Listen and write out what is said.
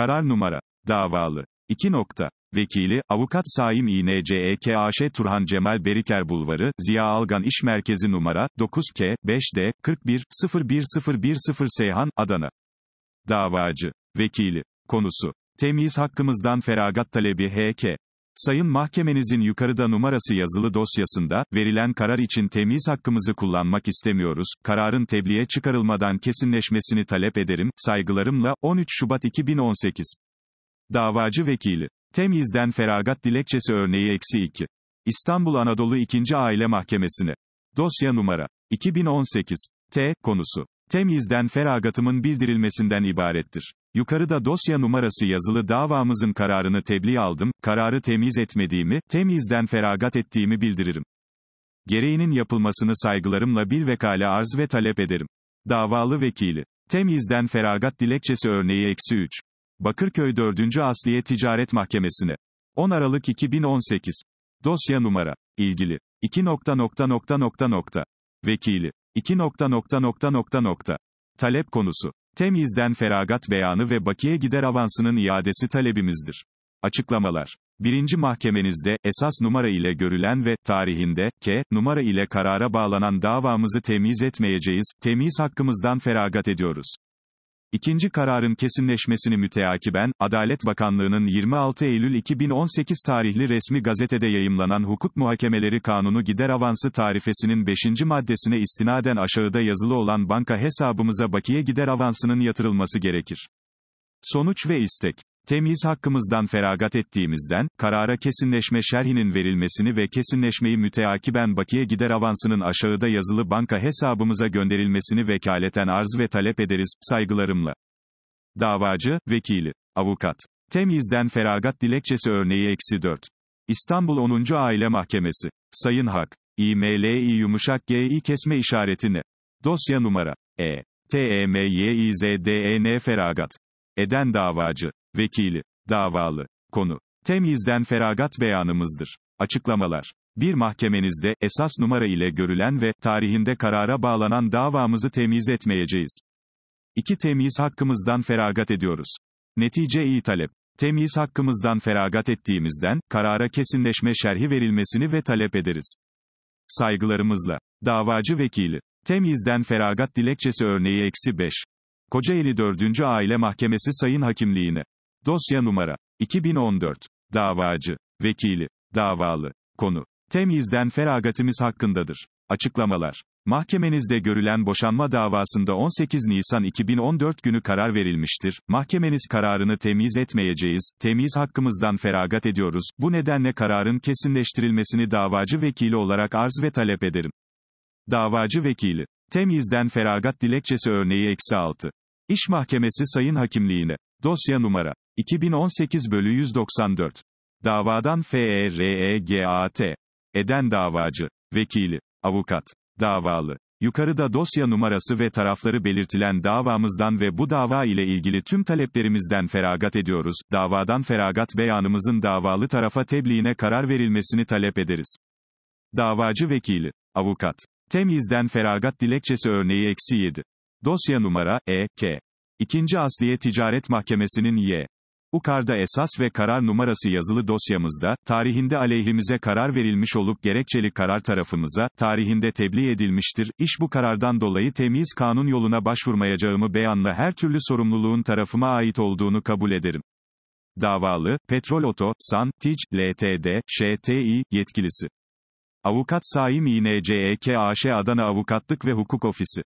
Karar numara. Davalı. 2. Nokta. Vekili, Avukat Saim İNCEKAŞ Turhan Cemal Beriker Bulvarı, Ziya Algan İş Merkezi numara, 9K, 5D, 41, 010100 Seyhan, Adana. Davacı. Vekili. Konusu. Temiz hakkımızdan feragat talebi HK. Sayın Mahkemenizin yukarıda numarası yazılı dosyasında, verilen karar için temiz hakkımızı kullanmak istemiyoruz, kararın tebliğe çıkarılmadan kesinleşmesini talep ederim, saygılarımla, 13 Şubat 2018. Davacı Vekili. Temizden feragat dilekçesi örneği eksi 2. İstanbul Anadolu 2. Aile Mahkemesi'ne. Dosya numara. 2018. T. Konusu. Temizden feragatımın bildirilmesinden ibarettir. Yukarıda dosya numarası yazılı davamızın kararını tebliğ aldım, kararı temiz etmediğimi, temizden feragat ettiğimi bildiririm. Gereğinin yapılmasını saygılarımla bir bilvekale arz ve talep ederim. Davalı vekili. Temizden feragat dilekçesi örneği eksi 3. Bakırköy 4. Asliye Ticaret Mahkemesi'ne. 10 Aralık 2018. Dosya numara. İlgili. 2. Nokta nokta nokta nokta nokta. Vekili. 2. Nokta nokta nokta nokta nokta. Talep konusu. Temyizden feragat beyanı ve bakiye gider avansının iadesi talebimizdir. Açıklamalar. Birinci mahkemenizde, esas numara ile görülen ve, tarihinde, k, numara ile karara bağlanan davamızı temiz etmeyeceğiz, Temiz hakkımızdan feragat ediyoruz. İkinci kararın kesinleşmesini müteakiben, Adalet Bakanlığı'nın 26 Eylül 2018 tarihli resmi gazetede yayımlanan Hukuk Muhakemeleri Kanunu Gider Avansı Tarifesi'nin 5. maddesine istinaden aşağıda yazılı olan banka hesabımıza bakiye gider avansının yatırılması gerekir. Sonuç ve istek Temyiz hakkımızdan feragat ettiğimizden, karara kesinleşme şerhinin verilmesini ve kesinleşmeyi müteakiben bakiye gider avansının aşağıda yazılı banka hesabımıza gönderilmesini vekaleten arz ve talep ederiz, saygılarımla. Davacı, vekili, avukat. Temyizden feragat dilekçesi örneği eksi 4. İstanbul 10. Aile Mahkemesi. Sayın Hak. İMLİ yumuşak Gİ kesme işaretini. ne? Dosya numara. E. TEMYİZDEN feragat. Eden davacı vekili, davalı, konu, temyizden feragat beyanımızdır. Açıklamalar. Bir mahkemenizde, esas numara ile görülen ve, tarihinde karara bağlanan davamızı temyiz etmeyeceğiz. İki Temyiz hakkımızdan feragat ediyoruz. Netice iyi talep. Temyiz hakkımızdan feragat ettiğimizden, karara kesinleşme şerhi verilmesini ve talep ederiz. Saygılarımızla. Davacı vekili. Temyizden feragat dilekçesi örneği eksi 5. Kocaeli 4. Aile Mahkemesi Sayın Hakimliğine. Dosya numara 2014. Davacı, vekili, davalı, konu. Temyizden Feragatımız hakkındadır. Açıklamalar. Mahkemenizde görülen boşanma davasında 18 Nisan 2014 günü karar verilmiştir. Mahkemeniz kararını temyiz etmeyeceğiz, temyiz hakkımızdan feragat ediyoruz. Bu nedenle kararın kesinleştirilmesini davacı vekili olarak arz ve talep ederim. Davacı vekili. Temyizden feragat dilekçesi örneği 6. İş Mahkemesi Sayın Hakimliğine. Dosya numara. 2018 bölü 194. Davadan FEREGAT. Eden davacı. Vekili. Avukat. Davalı. Yukarıda dosya numarası ve tarafları belirtilen davamızdan ve bu dava ile ilgili tüm taleplerimizden feragat ediyoruz. Davadan feragat beyanımızın davalı tarafa tebliğine karar verilmesini talep ederiz. Davacı vekili, avukat. Temyizden feragat dilekçesi örneği eksi 7. Dosya numara, E.K. 2. Asliye Ticaret Mahkemesi'nin Y. UKAR'da esas ve karar numarası yazılı dosyamızda, tarihinde aleyhimize karar verilmiş olup gerekçeli karar tarafımıza, tarihinde tebliğ edilmiştir, iş bu karardan dolayı temiz kanun yoluna başvurmayacağımı beyanla her türlü sorumluluğun tarafıma ait olduğunu kabul ederim. Davalı, Petrol Oto, San, Tic, LTD, ŞTİ, yetkilisi. Avukat Saim İNCEKAŞ Adana Avukatlık ve Hukuk Ofisi